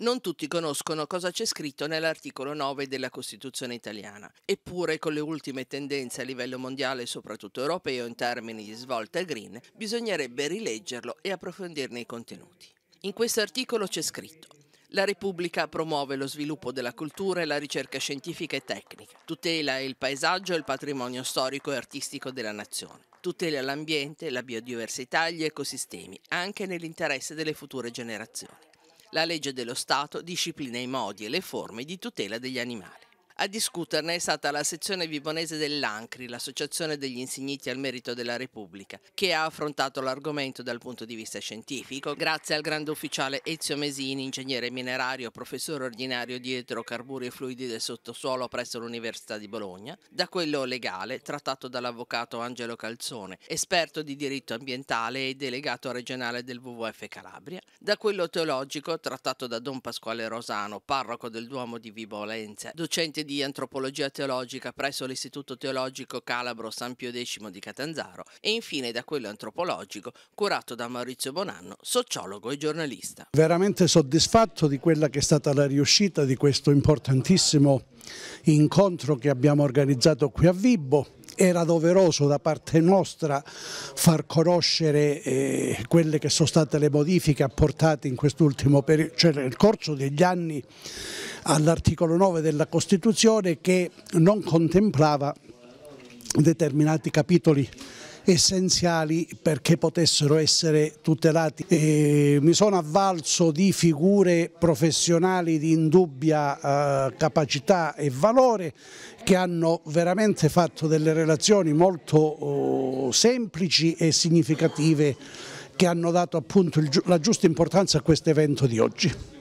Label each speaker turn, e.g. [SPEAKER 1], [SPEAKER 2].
[SPEAKER 1] Non tutti conoscono cosa c'è scritto nell'articolo 9 della Costituzione italiana. Eppure, con le ultime tendenze a livello mondiale soprattutto europeo in termini di svolta green, bisognerebbe rileggerlo e approfondirne i contenuti. In questo articolo c'è scritto la Repubblica promuove lo sviluppo della cultura e la ricerca scientifica e tecnica, tutela il paesaggio e il patrimonio storico e artistico della nazione, tutela l'ambiente, la biodiversità e gli ecosistemi, anche nell'interesse delle future generazioni. La legge dello Stato disciplina i modi e le forme di tutela degli animali. A discuterne è stata la sezione vibonese dell'ANCRI, l'Associazione degli Insigniti al Merito della Repubblica, che ha affrontato l'argomento dal punto di vista scientifico grazie al grande ufficiale Ezio Mesini, ingegnere minerario, professore ordinario di idrocarburi e fluidi del sottosuolo presso l'Università di Bologna, da quello legale trattato dall'avvocato Angelo Calzone, esperto di diritto ambientale e delegato regionale del WWF Calabria, da quello teologico trattato da Don Pasquale Rosano, parroco del Duomo di Vibolenza, docente di di antropologia teologica presso l'Istituto Teologico Calabro San Pio X di Catanzaro e infine da quello antropologico curato da Maurizio Bonanno, sociologo e giornalista.
[SPEAKER 2] Veramente soddisfatto di quella che è stata la riuscita di questo importantissimo incontro che abbiamo organizzato qui a Vibbo era doveroso da parte nostra far conoscere eh, quelle che sono state le modifiche apportate in quest'ultimo periodo, cioè nel corso degli anni all'articolo 9 della Costituzione che non contemplava determinati capitoli essenziali perché potessero essere tutelati. E mi sono avvalso di figure professionali di indubbia eh, capacità e valore che hanno veramente fatto delle relazioni molto oh, semplici e significative che hanno dato appunto la giusta importanza a questo evento di oggi.